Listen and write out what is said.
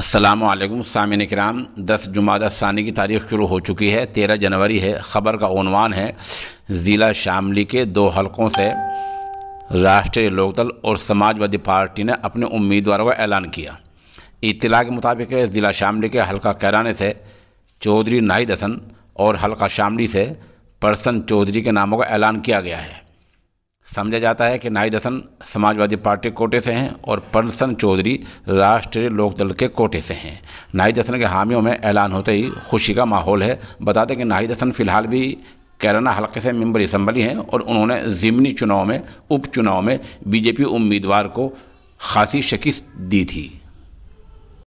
असलम सामिन कराम दस जुमादा सानी की तारीख शुरू हो चुकी है तेरह जनवरी है ख़बर का अनवान है ज़िला शामली के दो हलकों से राष्ट्रीय लोकदल और समाजवादी पार्टी ने अपने उम्मीदवारों का ऐलान किया इतला के मुताबिक ज़िला शामली के हलका कैराने से चौधरी नाहिद हसन और हलका शामली से परसन चौधरी के नामों का ऐलान किया गया है समझा जाता है कि नाहिद समाजवादी पार्टी कोटे से हैं और परसन चौधरी राष्ट्रीय लोकदल के कोटे से हैं नाहिद के हामियों में ऐलान होते ही खुशी का माहौल है बता दें कि नाइदसन फिलहाल भी कैराना हल्के से मेम्बर इसम्बली हैं और उन्होंने ज़िमनी चुनाव में उपचुनाव में बीजेपी उम्मीदवार को खासी शिकस्त दी थी